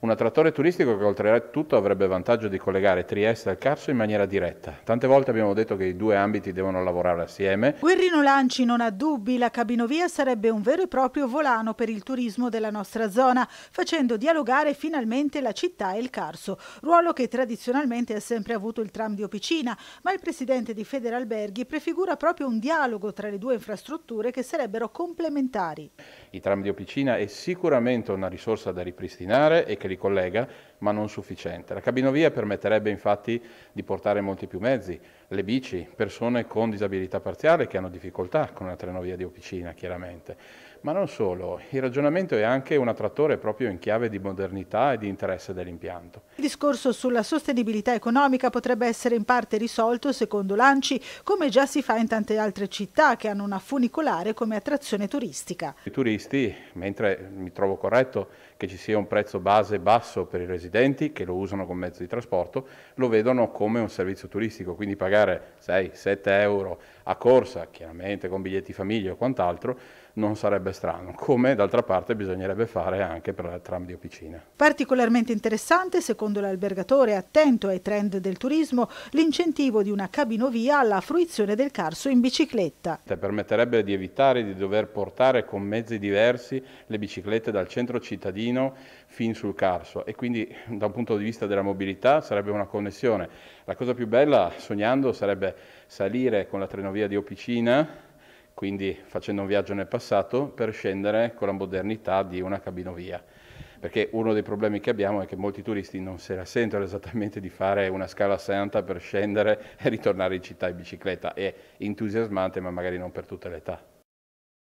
Un attrattore turistico che oltretutto avrebbe vantaggio di collegare Trieste al Carso in maniera diretta. Tante volte abbiamo detto che i due ambiti devono lavorare assieme. Guerrino Lanci non ha dubbi, la cabinovia sarebbe un vero e proprio volano per il turismo della nostra zona, facendo dialogare finalmente la città e il Carso, ruolo che tradizionalmente ha sempre avuto il tram di Opicina, ma il presidente di Federalberghi prefigura proprio un dialogo tra le due infrastrutture che sarebbero complementari. Il tram di Opicina è sicuramente una risorsa da ripristinare e che anche di collega, ma non sufficiente. La cabinovia permetterebbe infatti di portare molti più mezzi, le bici, persone con disabilità parziale che hanno difficoltà con una trenovia di officina, chiaramente. Ma non solo, il ragionamento è anche un attrattore proprio in chiave di modernità e di interesse dell'impianto. Il discorso sulla sostenibilità economica potrebbe essere in parte risolto, secondo l'ANCI, come già si fa in tante altre città che hanno una funicolare come attrazione turistica. I turisti, mentre mi trovo corretto che ci sia un prezzo base e basso per i residenti che lo usano come mezzo di trasporto, lo vedono come un servizio turistico, quindi pagare 6-7 euro a corsa, chiaramente con biglietti famiglia o quant'altro, non sarebbe strano, come d'altra parte bisognerebbe fare anche per la tram di Opicina. Particolarmente interessante, secondo l'albergatore attento ai trend del turismo, l'incentivo di una cabinovia alla fruizione del carso in bicicletta. Permetterebbe di evitare di dover portare con mezzi diversi le biciclette dal centro cittadino fin sul carso scarso e quindi da un punto di vista della mobilità sarebbe una connessione. La cosa più bella, sognando, sarebbe salire con la trenovia di Opicina, quindi facendo un viaggio nel passato, per scendere con la modernità di una cabinovia. Perché uno dei problemi che abbiamo è che molti turisti non se la sentono esattamente di fare una scala santa per scendere e ritornare in città in bicicletta. È entusiasmante, ma magari non per tutte le età.